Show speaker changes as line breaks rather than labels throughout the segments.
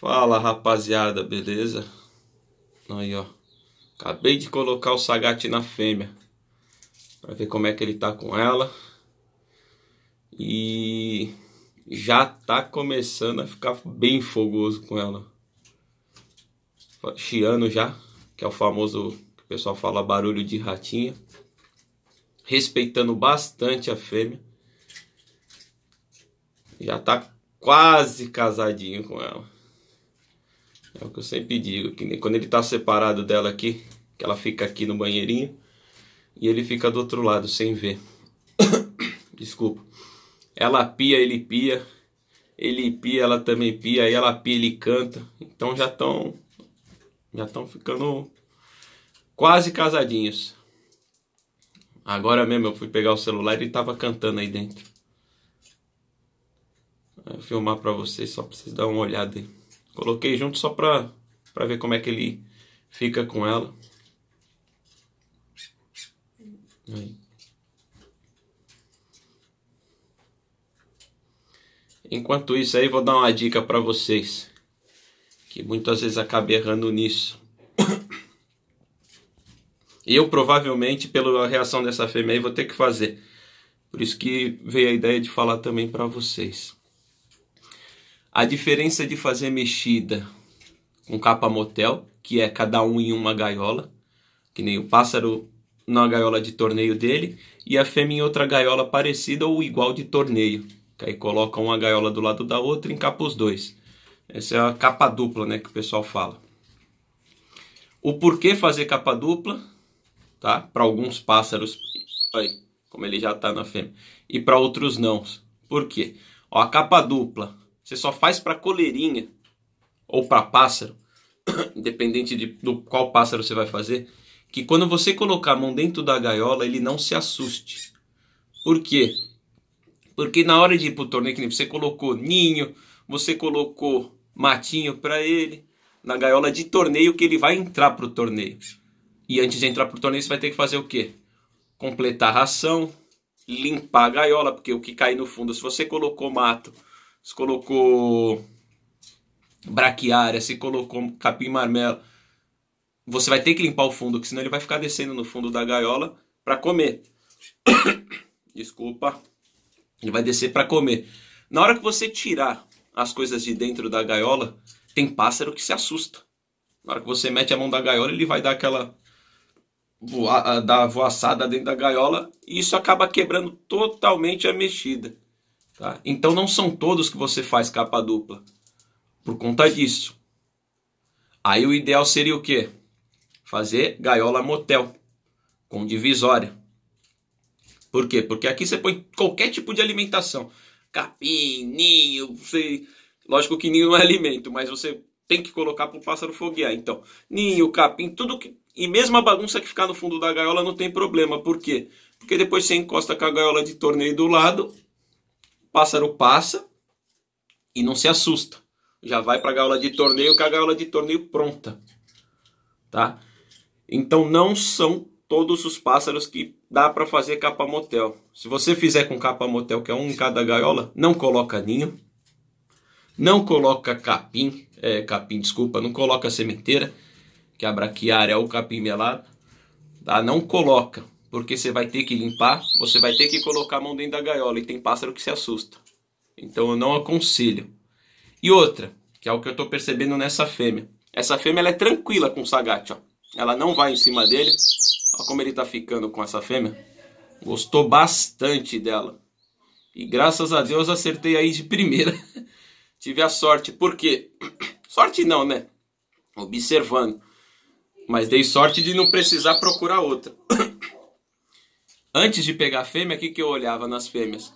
Fala rapaziada, beleza? Aí ó, acabei de colocar o Sagat na fêmea para ver como é que ele tá com ela e já tá começando a ficar bem fogoso com ela. chiando já, que é o famoso que o pessoal fala barulho de ratinha, respeitando bastante a fêmea. Já tá quase casadinho com ela. É o que eu sempre digo, que quando ele está separado dela aqui, que ela fica aqui no banheirinho, e ele fica do outro lado, sem ver. Desculpa. Ela pia, ele pia, ele pia, ela também pia, aí ela pia, ele canta. Então já estão já estão ficando quase casadinhos. Agora mesmo eu fui pegar o celular e ele tava cantando aí dentro. Vou filmar para vocês só pra vocês dar uma olhada aí. Coloquei junto só para pra ver como é que ele fica com ela. Aí. Enquanto isso aí, vou dar uma dica para vocês. Que muitas vezes acabei errando nisso. Eu provavelmente, pela reação dessa fêmea aí, vou ter que fazer. Por isso que veio a ideia de falar também para vocês. A diferença de fazer mexida com capa motel, que é cada um em uma gaiola, que nem o pássaro na gaiola de torneio dele, e a fêmea em outra gaiola parecida ou igual de torneio. Que aí coloca uma gaiola do lado da outra e encapa os dois. Essa é a capa dupla, né, que o pessoal fala. O porquê fazer capa dupla, tá? Para alguns pássaros, aí, como ele já está na fêmea, e para outros não. Por quê? Ó, a capa dupla você só faz para coleirinha ou para pássaro, independente de do qual pássaro você vai fazer, que quando você colocar a mão dentro da gaiola, ele não se assuste. Por quê? Porque na hora de ir pro torneio, você colocou ninho, você colocou matinho para ele, na gaiola de torneio que ele vai entrar pro torneio. E antes de entrar pro torneio, você vai ter que fazer o quê? Completar a ração, limpar a gaiola, porque o que cai no fundo, se você colocou mato, se colocou braquiária, se colocou capim marmelo, você vai ter que limpar o fundo, porque senão ele vai ficar descendo no fundo da gaiola para comer. Desculpa. Ele vai descer para comer. Na hora que você tirar as coisas de dentro da gaiola, tem pássaro que se assusta. Na hora que você mete a mão da gaiola, ele vai dar aquela voa, da voaçada dentro da gaiola e isso acaba quebrando totalmente a mexida. Tá? Então não são todos que você faz capa dupla por conta disso. Aí o ideal seria o quê? Fazer gaiola motel com divisória. Por quê? Porque aqui você põe qualquer tipo de alimentação. Capim, ninho, você... lógico que ninho não é alimento, mas você tem que colocar para o pássaro foguear. Então, ninho, capim, tudo que. E mesmo a bagunça que ficar no fundo da gaiola não tem problema. Por quê? Porque depois você encosta com a gaiola de torneio do lado pássaro passa e não se assusta. Já vai para a gaiola de torneio com a gaiola de torneio pronta. Tá? Então não são todos os pássaros que dá para fazer capa motel. Se você fizer com capa motel, que é um em cada gaiola, não coloca ninho, não coloca capim, é, capim, desculpa, não coloca sementeira, que a braquiária é o capim melado, tá? Não coloca porque você vai ter que limpar, você vai ter que colocar a mão dentro da gaiola e tem pássaro que se assusta. Então eu não aconselho. E outra, que é o que eu estou percebendo nessa fêmea. Essa fêmea ela é tranquila com o sagate, ó. Ela não vai em cima dele. Olha como ele está ficando com essa fêmea. Gostou bastante dela. E graças a Deus acertei aí de primeira. Tive a sorte, porque sorte não, né? Observando. Mas dei sorte de não precisar procurar outra. Antes de pegar a fêmea, o que, que eu olhava nas fêmeas?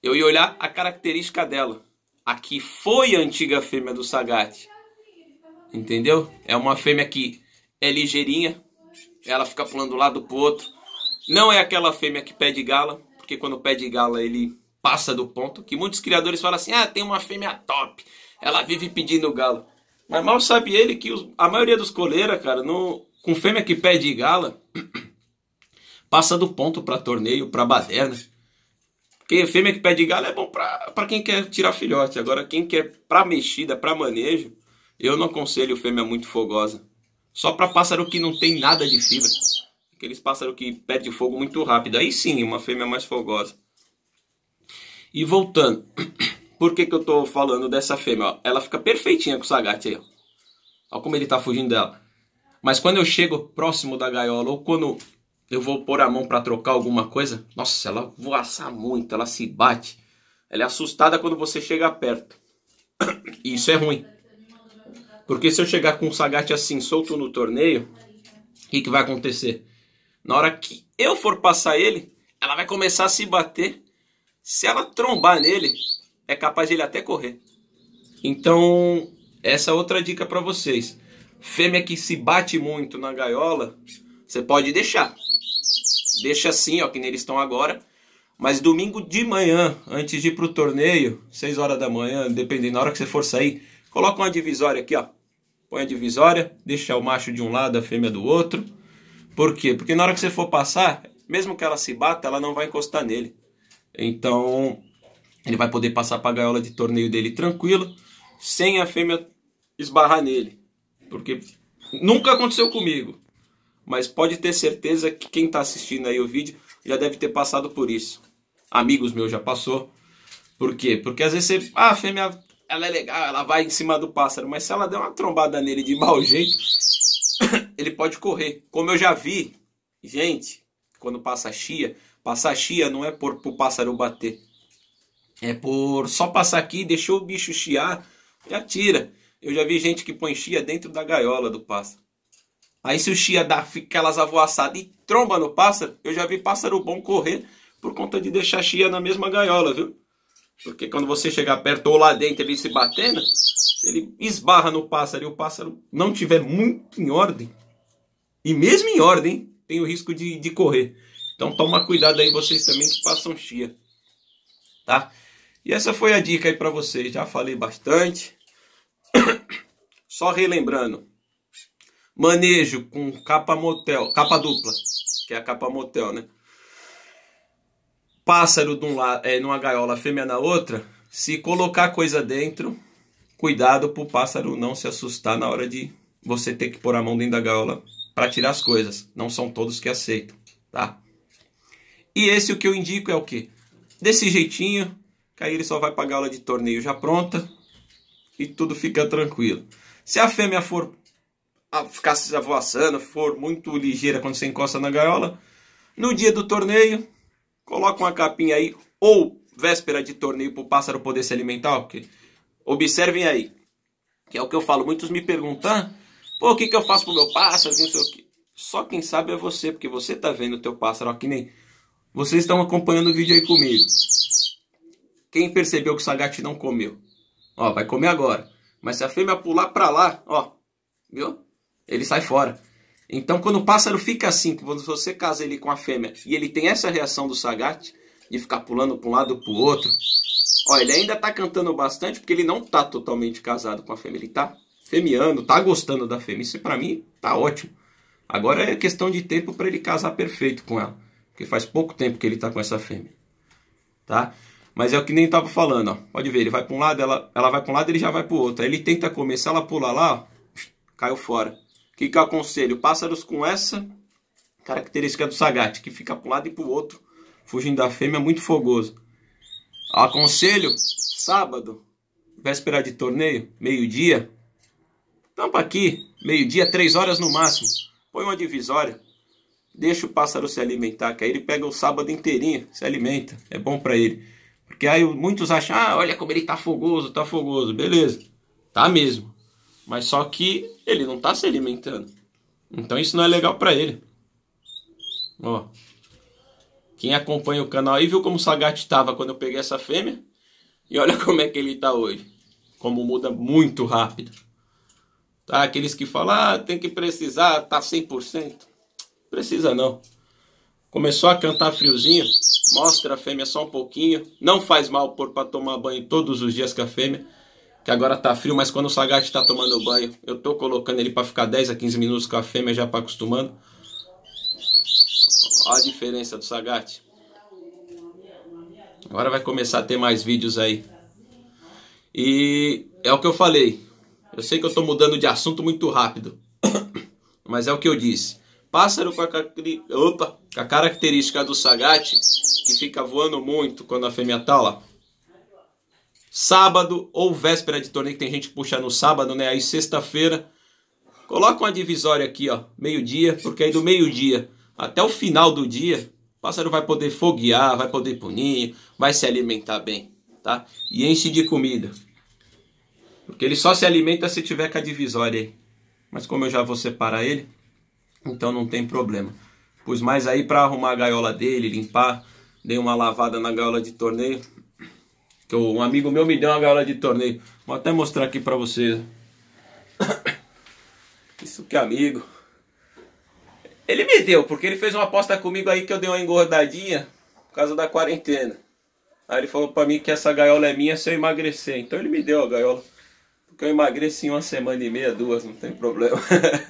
Eu ia olhar a característica dela. A que foi a antiga fêmea do Sagat. Entendeu? É uma fêmea que é ligeirinha, ela fica pulando do lado pro outro. Não é aquela fêmea que pede gala, porque quando pede gala ele passa do ponto. Que muitos criadores falam assim: ah, tem uma fêmea top, ela vive pedindo gala. Mas mal sabe ele que a maioria dos coleiras, cara, no, com fêmea que pede gala. passa do ponto para torneio, para baderna. Porque fêmea que pede galo é bom para quem quer tirar filhote. Agora, quem quer para mexida, para manejo, eu não aconselho fêmea muito fogosa. Só para pássaro que não tem nada de fibra. Aqueles pássaros que perde fogo muito rápido. Aí sim, uma fêmea mais fogosa. E voltando, por que, que eu tô falando dessa fêmea? Ó, ela fica perfeitinha com o sagate aí. Olha como ele tá fugindo dela. Mas quando eu chego próximo da gaiola ou quando eu vou pôr a mão para trocar alguma coisa, nossa, ela voaça muito, ela se bate. Ela é assustada quando você chega perto. E isso é ruim. Porque se eu chegar com o Sagat assim, solto no torneio, o que, que vai acontecer? Na hora que eu for passar ele, ela vai começar a se bater. Se ela trombar nele, é capaz de ele até correr. Então, essa é outra dica para vocês. Fêmea que se bate muito na gaiola, você pode deixar. Deixa assim, ó, que neles estão agora. Mas domingo de manhã, antes de ir pro torneio, 6 horas da manhã, dependendo da hora que você for sair, coloca uma divisória aqui, ó. Põe a divisória, deixa o macho de um lado, a fêmea do outro. Por quê? Porque na hora que você for passar, mesmo que ela se bata, ela não vai encostar nele. Então, ele vai poder passar para a gaiola de torneio dele tranquilo, sem a fêmea esbarrar nele. Porque nunca aconteceu comigo mas pode ter certeza que quem está assistindo aí o vídeo já deve ter passado por isso. Amigos meus já passou. Por quê? Porque às vezes você. Ah, a fêmea ela é legal, ela vai em cima do pássaro, mas se ela der uma trombada nele de mau jeito, ele pode correr. Como eu já vi, gente, quando passa chia, passar chia não é por o pássaro bater. É por só passar aqui, deixou o bicho chiar, já tira. Eu já vi gente que põe chia dentro da gaiola do pássaro. Aí se o chia dá aquelas avoaçadas e tromba no pássaro, eu já vi pássaro bom correr por conta de deixar a chia na mesma gaiola, viu? Porque quando você chegar perto ou lá dentro ele se batendo, se ele esbarra no pássaro e o pássaro não tiver muito em ordem, e mesmo em ordem, tem o risco de, de correr. Então toma cuidado aí vocês também que passam chia, tá? E essa foi a dica aí para vocês. Já falei bastante. Só relembrando, Manejo com capa motel, capa dupla, que é a capa motel, né? Pássaro de um lado, é, numa gaiola, fêmea na outra. Se colocar coisa dentro, cuidado pro pássaro não se assustar na hora de você ter que pôr a mão dentro da gaiola para tirar as coisas. Não são todos que aceitam, tá? E esse o que eu indico é o quê? Desse jeitinho, que aí ele só vai para a gaiola de torneio já pronta e tudo fica tranquilo. Se a fêmea for ficar se avoaçando, for muito ligeira quando você encosta na gaiola. No dia do torneio, coloca uma capinha aí, ou véspera de torneio para o pássaro poder se alimentar, porque observem aí, que é o que eu falo, muitos me perguntam, ah, pô, o que, que eu faço pro meu pássaro, não sei o que. Só quem sabe é você, porque você tá vendo o teu pássaro, ó, que nem... Vocês estão acompanhando o vídeo aí comigo. Quem percebeu que o sagate não comeu? Ó, vai comer agora. Mas se a fêmea pular para lá, ó, viu? Ele sai fora. Então, quando o pássaro fica assim, quando você casa ele com a fêmea e ele tem essa reação do sagate, de ficar pulando para um lado para o outro, ó, ele ainda está cantando bastante porque ele não está totalmente casado com a fêmea, ele está femiando, está gostando da fêmea. Isso para mim está ótimo. Agora é questão de tempo para ele casar perfeito com ela, porque faz pouco tempo que ele está com essa fêmea, tá? Mas é o que nem estava falando, ó. Pode ver, ele vai para um lado, ela, ela vai para um lado, ele já vai para o outro. Aí ele tenta começar, ela pula lá, ó, caiu fora. O que, que eu aconselho? Pássaros com essa característica do sagate, que fica para um lado e para o outro, fugindo da fêmea, muito fogoso. Aconselho, sábado, véspera de torneio, meio-dia, tampa aqui, meio-dia, três horas no máximo. Põe uma divisória, deixa o pássaro se alimentar, que aí ele pega o sábado inteirinho, se alimenta, é bom para ele. Porque aí muitos acham, ah, olha como ele tá fogoso, tá fogoso, beleza, tá mesmo. Mas só que ele não está se alimentando. Então isso não é legal para ele. Ó. Quem acompanha o canal aí viu como o Sagat estava quando eu peguei essa fêmea. E olha como é que ele está hoje. Como muda muito rápido. Tá? Aqueles que falam, ah, tem que precisar, tá 100%. Precisa não. Começou a cantar friozinho, mostra a fêmea só um pouquinho. Não faz mal pôr para tomar banho todos os dias com a fêmea que agora tá frio, mas quando o Sagat tá tomando banho, eu tô colocando ele para ficar 10 a 15 minutos com a fêmea já para acostumando. Olha a diferença do Sagat. Agora vai começar a ter mais vídeos aí. E é o que eu falei. Eu sei que eu tô mudando de assunto muito rápido. Mas é o que eu disse. Pássaro com a, opa, com a característica do Sagat, que fica voando muito quando a fêmea tá lá sábado ou véspera de torneio, que tem gente que puxa no sábado, né? Aí sexta-feira. Coloca uma divisória aqui, ó, meio-dia, porque aí do meio-dia até o final do dia, o pássaro vai poder foguear, vai poder punir, vai se alimentar bem, tá? E enche de comida. Porque ele só se alimenta se tiver com a divisória aí. Mas como eu já vou separar ele, então não tem problema. Pus mais aí para arrumar a gaiola dele, limpar, dei uma lavada na gaiola de torneio. Um amigo meu me deu uma gaiola de torneio. Vou até mostrar aqui para vocês. Isso que é amigo. Ele me deu, porque ele fez uma aposta comigo aí que eu dei uma engordadinha por causa da quarentena. Aí ele falou para mim que essa gaiola é minha se eu emagrecer. Então ele me deu a gaiola. Porque eu emagreço em uma semana e meia, duas, não tem problema.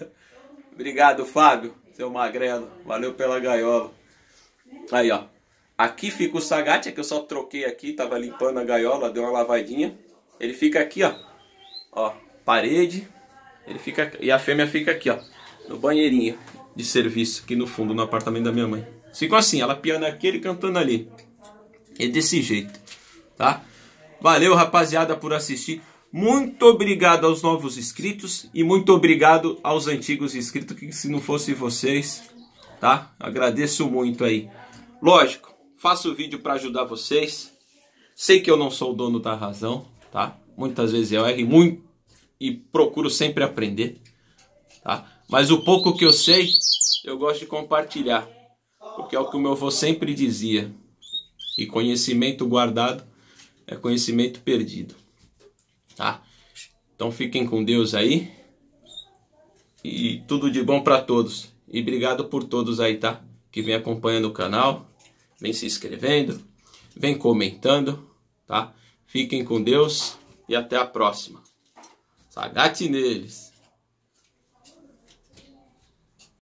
Obrigado, Fábio, seu magrelo. Valeu pela gaiola. Aí, ó. Aqui fica o sagatia, é que eu só troquei aqui, tava limpando a gaiola, deu uma lavadinha. Ele fica aqui, ó. Ó, parede. Ele fica e a fêmea fica aqui, ó, no banheirinho de serviço aqui no fundo no apartamento da minha mãe. Ficou assim, ela piando aqui, ele cantando ali. É desse jeito, tá? Valeu, rapaziada, por assistir. Muito obrigado aos novos inscritos e muito obrigado aos antigos inscritos que se não fosse vocês, tá? Agradeço muito aí. Lógico, faço o vídeo para ajudar vocês. Sei que eu não sou o dono da razão, tá? Muitas vezes eu erro muito e procuro sempre aprender, tá? Mas o pouco que eu sei, eu gosto de compartilhar, porque é o que o meu avô sempre dizia: que conhecimento guardado é conhecimento perdido, tá? Então fiquem com Deus aí e tudo de bom para todos. E obrigado por todos aí, tá? Que vem acompanhando o canal Vem se inscrevendo, vem comentando, tá? Fiquem com Deus e até a próxima. Sagate neles!